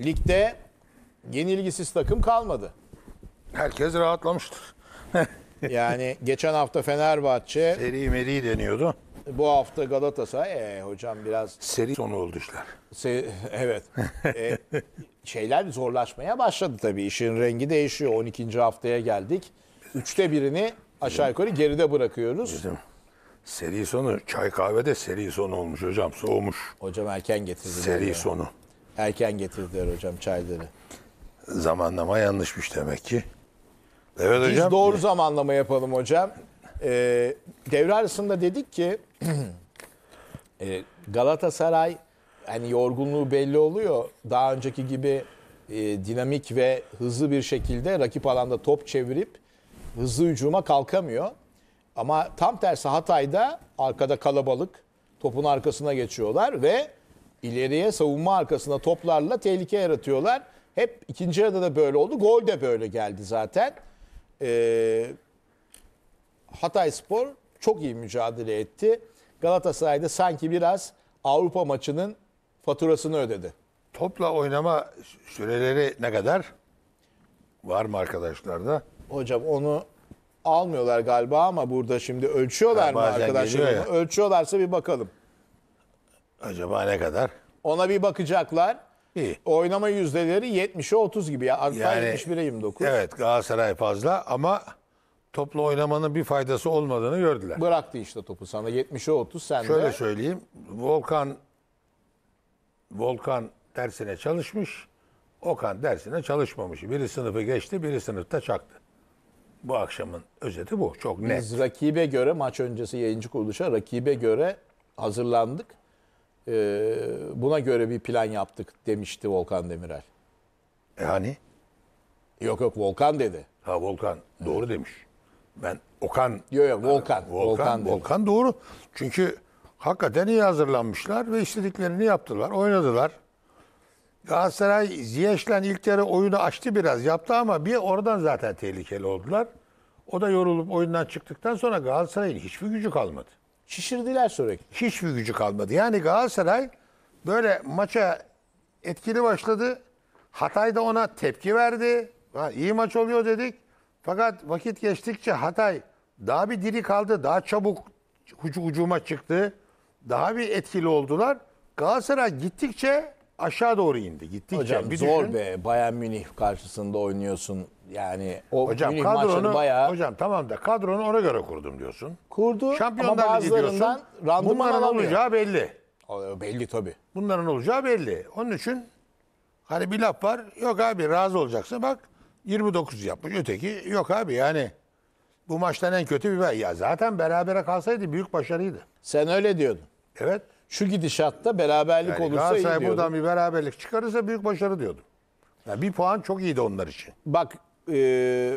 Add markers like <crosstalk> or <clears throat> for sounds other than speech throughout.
Ligde yenilgisiz takım kalmadı. Herkes rahatlamıştır. <laughs> yani geçen hafta Fenerbahçe Seri meri deniyordu. bu hafta Galatasaray e, hocam biraz Seri sonu oldu işler. se- evet <laughs> E, şeyler zorlaşmaya başladı tabii işin rengi değişiyor 12. haftaya geldik. Üçte birini aşağı yukarı geride bırakıyoruz. Bizim seri sonu çay kahvede seri sonu olmuş hocam soğumuş. Hocam erken getirdi. Seri sonu. Erken getirdiler hocam çayları. Zamanlama yanlışmış demek ki. Evet Biz doğru zamanlama yapalım hocam. Ee, devre arasında dedik ki <clears throat> e, Galatasaray hani yorgunluğu belli oluyor. Daha önceki gibi e, dinamik ve hızlı bir şekilde rakip alanda top çevirip hızlı hücuma kalkamıyor. Ama tam tersi Hatay'da arkada kalabalık topun arkasına geçiyorlar ve ileriye savunma arkasında toplarla tehlike yaratıyorlar. Hep ikinci yarıda da böyle oldu. Gol de böyle geldi zaten. Ee, Hatay Spor çok iyi mücadele etti. Galatasaray'da sanki biraz Avrupa maçının faturasını ödedi. Topla oynama süreleri ne kadar? Var mı arkadaşlarda? Hocam onu almıyorlar galiba ama burada şimdi ölçüyorlar ha, mı arkadaşlar? Ölçüyorlarsa bir bakalım. Acaba ne kadar? Ona bir bakacaklar. İyi. Oynama yüzdeleri 70'e 30 gibi. Ya. Altay Yani- 71'e 29. Evet Galatasaray fazla ama toplu oynamanın bir faydası olmadığını gördüler. Bıraktı işte topu sana. 70'e 30 sende. Şöyle söyleyeyim. Volkan Volkan dersine çalışmış. Okan dersine çalışmamış. Biri sınıfı geçti, biri sınıfta çaktı. Bu akşamın özeti bu. Çok net. Biz rakibe göre maç öncesi yayıncı kuruluşa rakibe göre hazırlandık e, buna göre bir plan yaptık demişti Volkan Demirel. Yani? E yok yok Volkan dedi. Ha Volkan doğru evet. demiş. Ben Okan. Yok yok Volkan. Volkan, Volkan, Volkan doğru. Çünkü hakikaten iyi hazırlanmışlar ve istediklerini yaptılar. Oynadılar. Galatasaray Ziyech'le ilk yarı oyunu açtı biraz yaptı ama bir oradan zaten tehlikeli oldular. O da yorulup oyundan çıktıktan sonra Galatasaray'ın hiçbir gücü kalmadı. Şişirdiler sürekli. Hiçbir gücü kalmadı. Yani Galatasaray böyle maça etkili başladı. Hatay da ona tepki verdi. Ha, iyi maç oluyor dedik. Fakat vakit geçtikçe Hatay daha bir diri kaldı. Daha çabuk hucuma çıktı. Daha bir etkili oldular. Galatasaray gittikçe aşağı doğru indi. Gittikçe. Hocam bir zor düşün. be. Bayern Münih karşısında oynuyorsun. Yani o hocam, Münih kadronu, bayağı... Hocam tamam da kadronu ona göre kurdum diyorsun. Kurdu Şampiyonlar ama bazılarından randıman Bunların alamıyor. olacağı belli. O, belli tabii. Bunların olacağı belli. Onun için hani bir laf var. Yok abi razı olacaksın. Bak 29 yapmış. Öteki yok abi yani bu maçtan en kötü bir ya zaten berabere kalsaydı büyük başarıydı. Sen öyle diyordun. Evet şu gidişatta beraberlik yani olursa iyi diyordu. buradan bir beraberlik çıkarırsa büyük başarı diyordu. Yani bir puan çok iyiydi onlar için. Bak e,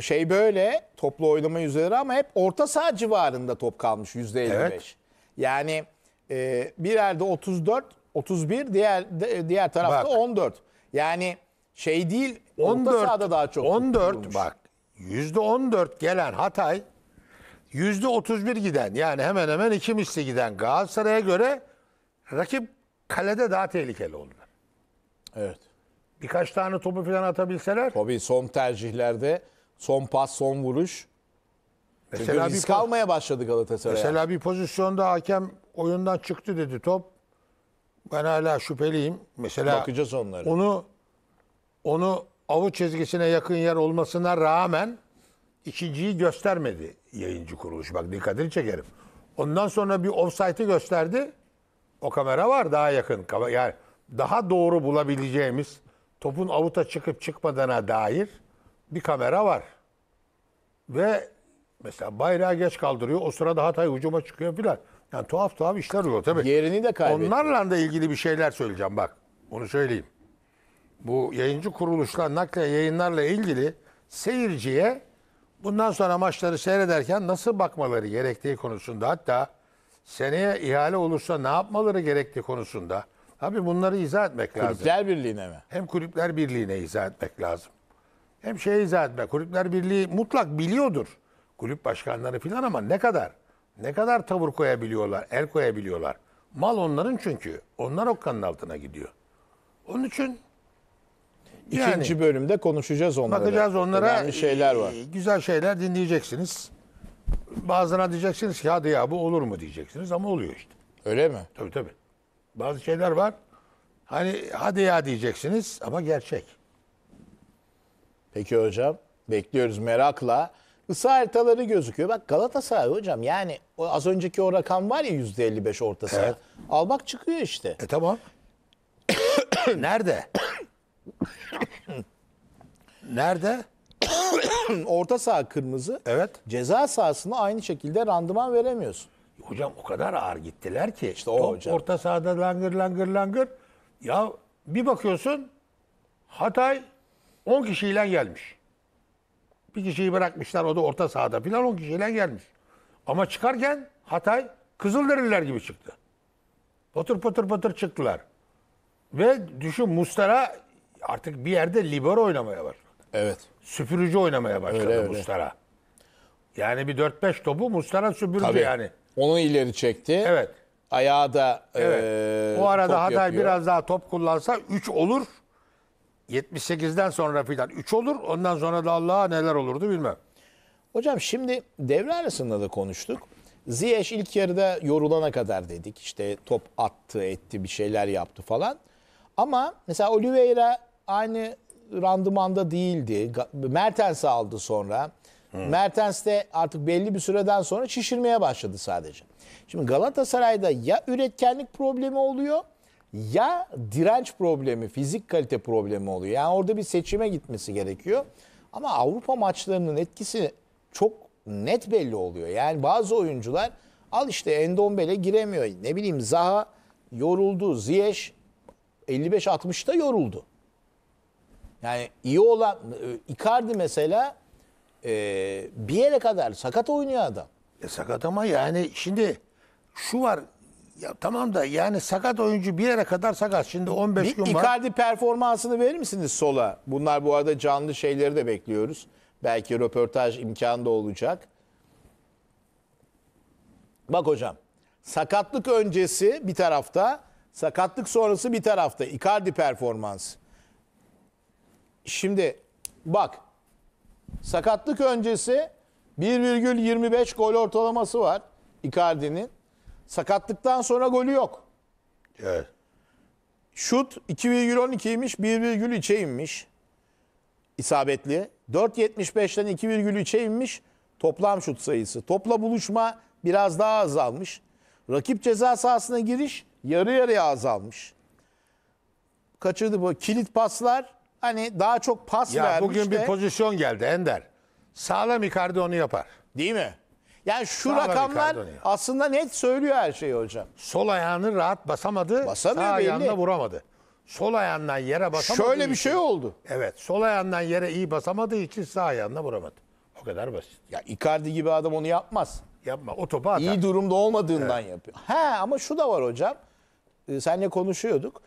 şey böyle toplu oynama yüzdeleri ama hep orta saha civarında top kalmış yüzde 55. Evet. Yani e, bir yerde 34, 31 diğer diğer tarafta bak, 14. Yani şey değil 14, orta sahada daha çok 14 tutulmuş. bak yüzde 14 gelen Hatay Yüzde %31 giden yani hemen hemen iki misli giden Galatasaray'a göre rakip kalede daha tehlikeli oldular. Evet. Birkaç tane topu falan atabilseler. Tabii son tercihlerde son pas, son vuruş. Mesela Çünkü risk bir, almaya başladı Galatasaray. Mesela bir pozisyonda hakem oyundan çıktı dedi top. Ben hala şüpheliyim. Mesela bakacağız onları. Onu onu avuç çizgisine yakın yer olmasına rağmen ikinciyi göstermedi yayıncı kuruluş. Bak dikkatini çekerim. Ondan sonra bir offside'ı gösterdi. O kamera var daha yakın. Yani daha doğru bulabileceğimiz topun avuta çıkıp çıkmadığına dair bir kamera var. Ve mesela bayrağı geç kaldırıyor. O sırada Hatay ucuma çıkıyor filan. Yani tuhaf tuhaf işler oluyor tabii. Yerini de kaybetti. Onlarla da ilgili bir şeyler söyleyeceğim bak. Onu söyleyeyim. Bu yayıncı kuruluşlar nakle yayınlarla ilgili seyirciye bundan sonra maçları seyrederken nasıl bakmaları gerektiği konusunda hatta seneye ihale olursa ne yapmaları gerektiği konusunda Tabii bunları izah etmek kulüpler lazım. Kulüpler Birliği'ne mi? Hem Kulüpler Birliği'ne izah etmek lazım. Hem şeye izah etmek. Kulüpler Birliği mutlak biliyordur. Kulüp başkanları filan ama ne kadar? Ne kadar tavır koyabiliyorlar, el koyabiliyorlar. Mal onların çünkü. Onlar okkanın altına gidiyor. Onun için yani, İkinci bölümde konuşacağız onlara. Bakacağız onlara. Önemli şeyler var. Güzel şeyler dinleyeceksiniz. Bazına diyeceksiniz ki hadi ya bu olur mu diyeceksiniz ama oluyor işte. Öyle mi? Tabii tabii. Bazı şeyler var. Hani hadi ya diyeceksiniz ama gerçek. Peki hocam bekliyoruz merakla. Isı haritaları gözüküyor. Bak Galatasaray hocam yani o az önceki o rakam var ya %55 orta saha. Al bak çıkıyor işte. E tamam. <coughs> Nerede? Nerede? <coughs> Orta saha kırmızı. Evet. Ceza sahasında aynı şekilde randıman veremiyorsun. Hocam o kadar ağır gittiler ki. İşte o top hocam. orta sahada langır langır langır. Ya bir bakıyorsun Hatay 10 kişiyle gelmiş. Bir kişiyi bırakmışlar o da orta sahada filan 10 kişiyle gelmiş. Ama çıkarken Hatay Kızılderililer gibi çıktı. Patır patır patır çıktılar. Ve düşün Mustara artık bir yerde libero oynamaya var. Evet. Süpürücü oynamaya başladı öyle, öyle. Mustara. Yani bir 4-5 topu Mustara süpürücü Tabii. yani. Onu ileri çekti. Evet. Ayağı da evet. E, O arada Hatay yapıyor. biraz daha top kullansa 3 olur. 78'den sonra filan 3 olur. Ondan sonra da Allah'a neler olurdu bilmem. Hocam şimdi devre arasında da konuştuk. Ziyech ilk yarıda yorulana kadar dedik. İşte top attı, etti, bir şeyler yaptı falan. Ama mesela Oliveira aynı randımanda değildi. Mertens aldı sonra. Hmm. Mertens de artık belli bir süreden sonra şişirmeye başladı sadece. Şimdi Galatasaray'da ya üretkenlik problemi oluyor ya direnç problemi, fizik kalite problemi oluyor. Yani orada bir seçime gitmesi gerekiyor. Ama Avrupa maçlarının etkisi çok net belli oluyor. Yani bazı oyuncular al işte Endombele giremiyor. Ne bileyim Zaha yoruldu, Ziyech 55-60'ta yoruldu. Yani iyi olan e, Icardi mesela e, bir yere kadar sakat oynuyor adam. E sakat ama yani şimdi şu var ya tamam da yani sakat oyuncu bir yere kadar sakat. Şimdi 15 bir gün var. Icardi performansını verir misiniz sola? Bunlar bu arada canlı şeyleri de bekliyoruz. Belki röportaj imkanı da olacak. Bak hocam. Sakatlık öncesi bir tarafta, sakatlık sonrası bir tarafta. Icardi performansı. Şimdi bak sakatlık öncesi 1,25 gol ortalaması var Icardi'nin. Sakatlıktan sonra golü yok. Evet. Şut 2,12'ymiş 1,3'e inmiş. İsabetli. 4,75'ten 2,3'e inmiş toplam şut sayısı. Topla buluşma biraz daha azalmış. Rakip ceza sahasına giriş yarı yarıya azalmış. Kaçırdı bu. Kilit paslar Hani daha çok pas ya vermiş bugün de, bir pozisyon geldi Ender. Sağlam Icardi onu yapar. Değil mi? Yani şu Sağlam rakamlar aslında net söylüyor her şeyi hocam. Sol ayağını rahat basamadı. Basamıyor sağ belli. ayağında vuramadı. Sol ayağından yere basamadı. Şöyle bir için, şey oldu. Evet. Sol ayağından yere iyi basamadığı için sağ ayağına vuramadı. O kadar basit. Ya Icardi gibi adam onu yapmaz. Yapma. O topu atar. İyi durumda olmadığından evet. yapıyor. He ama şu da var hocam. Ee, seninle konuşuyorduk.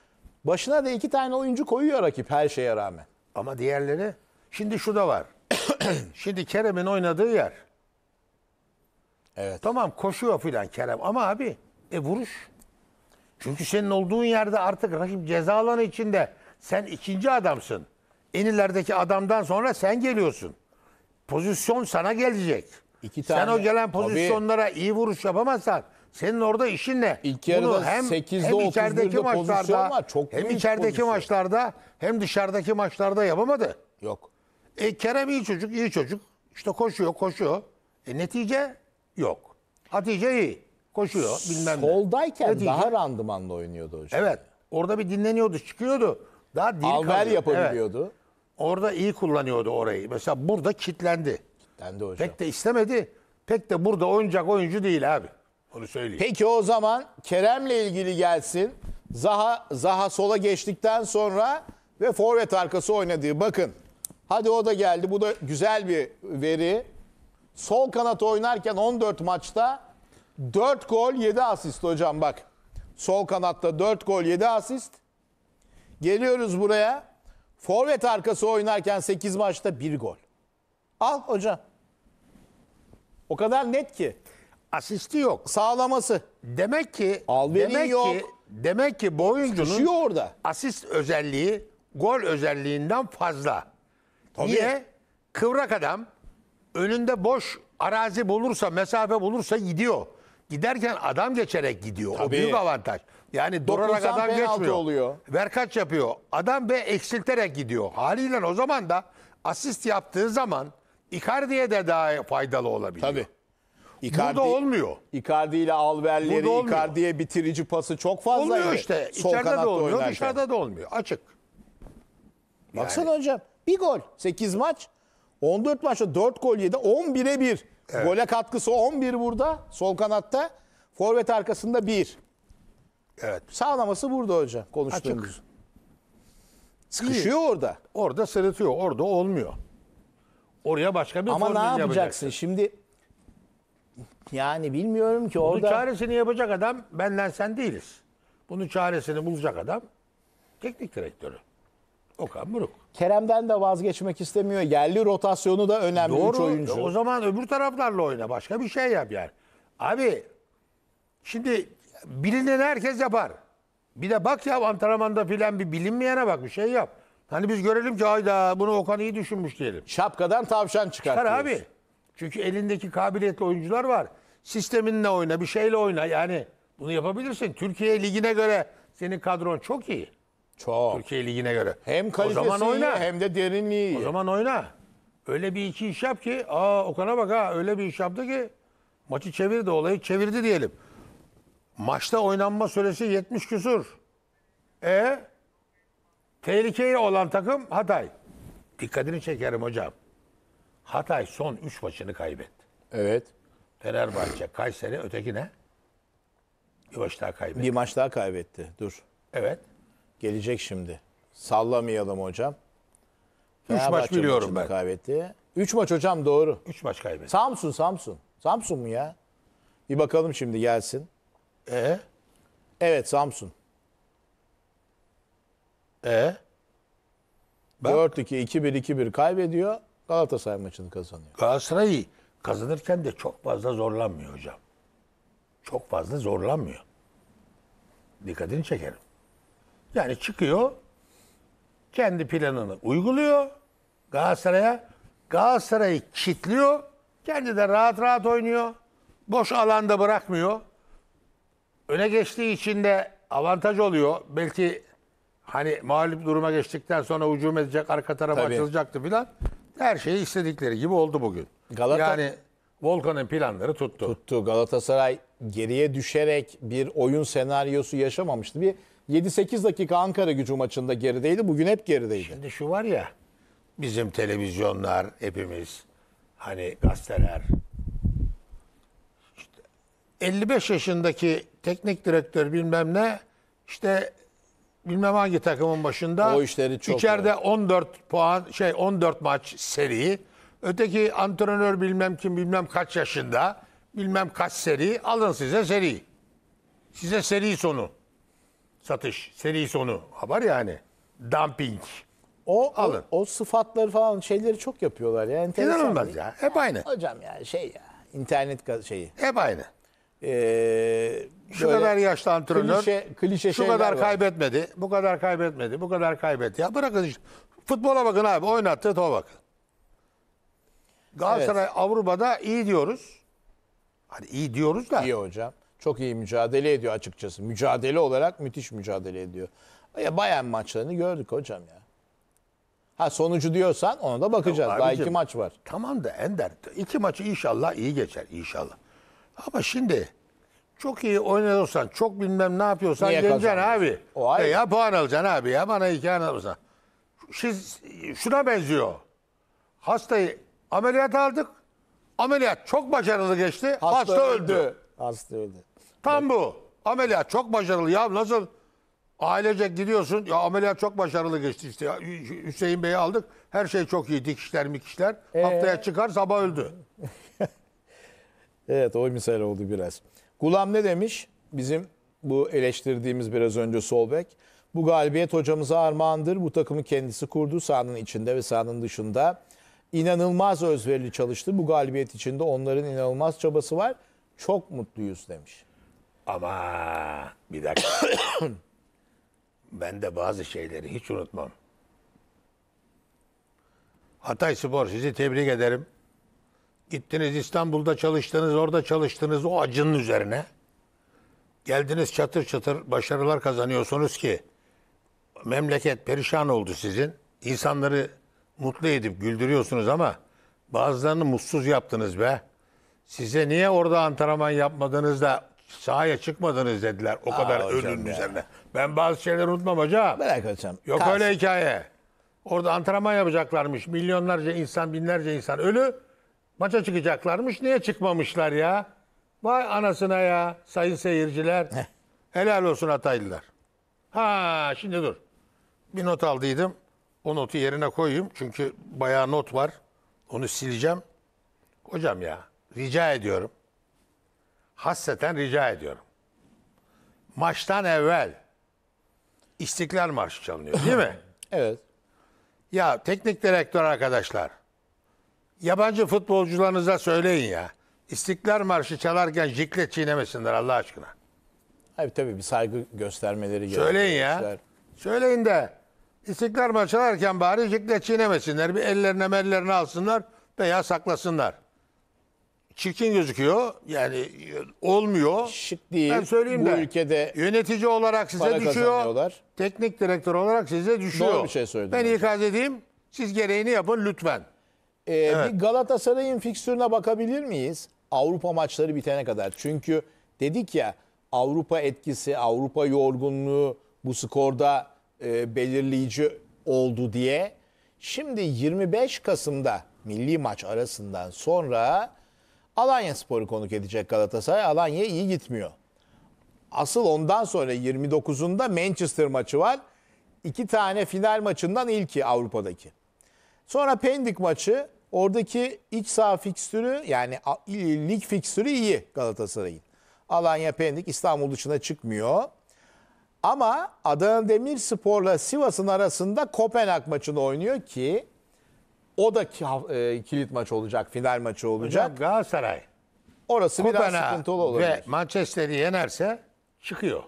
Başına da iki tane oyuncu koyuyor rakip her şeye rağmen. Ama diğerleri şimdi şu da var. <clears throat> şimdi Kerem'in oynadığı yer. Evet. Tamam koşuyor filan Kerem ama abi e vuruş. Çünkü senin olduğun yerde artık rakip ceza alanı içinde sen ikinci adamsın. En ilerideki adamdan sonra sen geliyorsun. Pozisyon sana gelecek. İki tane, sen o gelen pozisyonlara abi, iyi vuruş yapamazsan senin orada işin ne? İlk yarıda hem, 8'de hem 30'da içerideki maçlarda, var. Çok hem içerideki pozisyon. maçlarda hem dışarıdaki maçlarda yapamadı. Yok. E Kerem iyi çocuk, iyi çocuk. İşte koşuyor, koşuyor. E netice yok. Hatice iyi. Koşuyor bilmem ne. Soldayken daha randımanla oynuyordu hocam. Evet. Orada bir dinleniyordu, çıkıyordu. Daha diri Alver kalıyor. yapabiliyordu. Evet. Orada iyi kullanıyordu orayı. Mesela burada kitlendi. Kitlendi hocam. Pek de istemedi. Pek de burada oyuncak oyuncu değil abi. Onu söyleyeyim. Peki o zaman Kerem'le ilgili gelsin. Zaha, Zaha sola geçtikten sonra ve forvet arkası oynadığı. Bakın hadi o da geldi. Bu da güzel bir veri. Sol kanat oynarken 14 maçta 4 gol 7 asist hocam bak. Sol kanatta 4 gol 7 asist. Geliyoruz buraya. Forvet arkası oynarken 8 maçta 1 gol. Al hocam. O kadar net ki asisti yok. Sağlaması. Demek ki Alveri demek yok. ki demek ki bu oyuncunun Düşüyor orada. asist özelliği gol özelliğinden fazla. Tabii. Niye? Kıvrak adam önünde boş arazi bulursa, mesafe bulursa gidiyor. Giderken adam geçerek gidiyor. O Tabii. büyük avantaj. Yani durarak Dokunsan adam penaltı geçmiyor. oluyor. Verkaç yapıyor. Adam be eksilterek gidiyor. Haliyle o zaman da asist yaptığı zaman Icardi'ye de daha faydalı olabilir. Tabii. Icardi, Burada olmuyor. Icardi ile alverleri, Icardi'ye bitirici pası çok fazla. Olmuyor işte. Sol İçeride de olmuyor, oynarken. dışarıda da olmuyor. Açık. Yani. hocam. Bir gol. 8 maç. 14 maçta 4 gol yedi. 11'e 1. Evet. Gole katkısı 11 burada. Sol kanatta. Forvet arkasında 1. Evet. Sağlaması burada hocam. Konuştuğumuz. Açık. Sıkışıyor İyi. orada. Orada sırıtıyor. Orada olmuyor. Oraya başka bir Ama ne yapacaksın? yapacaksın? Şimdi yani bilmiyorum ki Bunun çaresini yapacak adam benden sen değiliz. Bunun çaresini bulacak adam teknik direktörü. Okan Buruk. Kerem'den de vazgeçmek istemiyor. Yerli rotasyonu da önemli Doğru, üç oyuncu. O zaman öbür taraflarla oyna. Başka bir şey yap yani. Abi şimdi bilinen herkes yapar. Bir de bak ya antrenmanda filan bir bilinmeyene bak bir şey yap. Hani biz görelim ki ayda bunu Okan iyi düşünmüş diyelim. Şapkadan tavşan çıkar. Çıkar abi. Çünkü elindeki kabiliyetli oyuncular var. Sisteminle oyna, bir şeyle oyna. Yani bunu yapabilirsin. Türkiye ligine göre senin kadron çok iyi. Çok. Türkiye ligine göre. Hem kalitesi o zaman oyna. iyi hem de derinliği iyi. O zaman oyna. Öyle bir iki iş yap ki aa Okan'a bak ha öyle bir iş yaptı ki maçı çevirdi olayı çevirdi diyelim. Maçta oynanma süresi 70 küsur. E tehlikeli olan takım Hatay. Dikkatini çekerim hocam. Hatay son 3 maçını kaybetti. Evet. Fenerbahçe, Kayseri, öteki ne? Bir maç daha kaybetti. Bir maç daha kaybetti. Dur. Evet. Gelecek şimdi. Sallamayalım hocam. 3 maç biliyorum ben. Kaybetti. 3 maç hocam doğru. 3 maç kaybetti. Samsun Samsun. Samsun mu ya? Bir bakalım şimdi gelsin. E Evet Samsun. e Bak. 4-2 2-1 2-1 kaybediyor. Galatasaray maçını kazanıyor. Galatasaray kazanırken de çok fazla zorlanmıyor hocam. Çok fazla zorlanmıyor. Dikkatini çekerim. Yani çıkıyor, kendi planını uyguluyor Galatasaray'a. Galatasaray'ı kitliyor, kendi de rahat rahat oynuyor. Boş alanda bırakmıyor. Öne geçtiği için de avantaj oluyor. Belki hani mağlup duruma geçtikten sonra hücum edecek, arka tarafa açılacaktı filan. Her şeyi istedikleri gibi oldu bugün. Galata... Yani Volkan'ın planları tuttu. Tuttu. Galatasaray geriye düşerek bir oyun senaryosu yaşamamıştı. Bir 7-8 dakika Ankara gücü maçında gerideydi. Bugün hep gerideydi. Şimdi şu var ya bizim televizyonlar hepimiz hani gazeteler işte 55 yaşındaki teknik direktör bilmem ne işte bilmem hangi takımın başında. O işleri çok. İçeride var. 14 puan şey 14 maç seri. Öteki antrenör bilmem kim bilmem kaç yaşında. Bilmem kaç seri. Alın size seri. Size seri sonu. Satış. Seri sonu. Haber yani. Hani, dumping. O, alın. O, o sıfatları falan şeyleri çok yapıyorlar ya. Enteresan İnanılmaz ya. Hep aynı. Hocam ya şey ya. İnternet şeyi. Hep aynı e, şu böyle kadar yaşlı antrenör, klişe, klişe şu kadar var. kaybetmedi, bu kadar kaybetmedi, bu kadar kaybetti. Ya bırakın işte. Futbola bakın abi, oynattı topa bakın. Galatasaray evet. Avrupa'da iyi diyoruz. Hani iyi diyoruz da. İyi hocam. Çok iyi mücadele ediyor açıkçası. Mücadele olarak müthiş mücadele ediyor. Ya bayan maçlarını gördük hocam ya. Ha sonucu diyorsan ona da bakacağız. Ya abicim, Daha iki maç var. Tamam da Ender. iki maçı inşallah iyi geçer inşallah. Ama şimdi çok iyi oynuyorsan, çok bilmem ne yapıyorsan Niye abi. O ayrı. E ya puan alacaksın abi ya bana iki anlatırsan. Siz şuna benziyor. Hastayı ameliyat aldık. Ameliyat çok başarılı geçti. Hasta, öldü. Hasta öldü. Tam bu. Ameliyat çok başarılı. Ya nasıl ailecek gidiyorsun. Ya ameliyat çok başarılı geçti işte. Ya, Hüseyin Bey'i aldık. Her şey çok iyi. Dikişler mikişler. Ee? Haftaya çıkar sabah öldü. <laughs> Evet o misal oldu biraz. Gulam ne demiş? Bizim bu eleştirdiğimiz biraz önce Solbek. Bu galibiyet hocamıza armağandır. Bu takımı kendisi kurdu sahanın içinde ve sahanın dışında. İnanılmaz özverili çalıştı. Bu galibiyet içinde onların inanılmaz çabası var. Çok mutluyuz demiş. Ama bir dakika. <coughs> ben de bazı şeyleri hiç unutmam. Hatay Spor sizi tebrik ederim. Gittiniz İstanbul'da çalıştınız, orada çalıştınız o acının üzerine. Geldiniz çatır çatır başarılar kazanıyorsunuz ki memleket perişan oldu sizin. İnsanları mutlu edip güldürüyorsunuz ama bazılarını mutsuz yaptınız be. Size niye orada antrenman yapmadınız da sahaya çıkmadınız dediler o Aa, kadar ölünün üzerine. Ben bazı şeyleri unutmam hocam. merak hocam. Yok Kalsın. öyle hikaye. Orada antrenman yapacaklarmış. Milyonlarca insan, binlerce insan ölü. Maça çıkacaklarmış. Niye çıkmamışlar ya? Vay anasına ya sayın seyirciler. Heh. Helal olsun Hataylılar. Ha şimdi dur. Bir not aldıydım. O notu yerine koyayım. Çünkü bayağı not var. Onu sileceğim. Hocam ya rica ediyorum. Hasseten rica ediyorum. Maçtan evvel İstiklal Marşı çalınıyor değil mi? evet. Ya teknik direktör arkadaşlar Yabancı futbolcularınıza söyleyin ya. İstiklal Marşı çalarken jiklet çiğnemesinler Allah aşkına. Hayır tabii bir saygı göstermeleri gerekiyor. Söyleyin ya. Söyleyin de İstiklal Marşı çalarken bari jiklet çiğnemesinler. Bir ellerine mellerine alsınlar veya saklasınlar. Çirkin gözüküyor. Yani olmuyor. Şık değil. Ben söyleyeyim Bu de. ülkede yönetici olarak size düşüyor. Teknik direktör olarak size düşüyor. Doğru bir şey söyledin. Ben ikaz edeyim. Siz gereğini yapın lütfen. Ee, evet. Bir Galatasaray'ın fikstürüne bakabilir miyiz? Avrupa maçları bitene kadar. Çünkü dedik ya Avrupa etkisi, Avrupa yorgunluğu bu skorda e, belirleyici oldu diye. Şimdi 25 Kasım'da milli maç arasından sonra Alanya Spor'u konuk edecek Galatasaray. Alanya iyi gitmiyor. Asıl ondan sonra 29'unda Manchester maçı var. İki tane final maçından ilki Avrupa'daki. Sonra Pendik maçı oradaki iç saha fikstürü yani lig fikstürü iyi Galatasaray'ın. Alanya Pendik İstanbul dışına çıkmıyor. Ama Adana Demirspor'la Sivas'ın arasında Kopenhag maçını oynuyor ki o da ki e, kilit maç olacak, final maçı olacak. Hocam Galatasaray. Orası Kopenhag biraz sıkıntılı olur. Ve Manchester'i yenerse çıkıyor.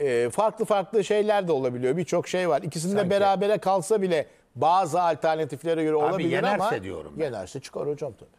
E, farklı farklı şeyler de olabiliyor. Birçok şey var. İkisinde Sanki. berabere kalsa bile bazı alternatiflere göre Abi olabilir yenerse ama diyorum ben. yenerse çıkar hocam tabii.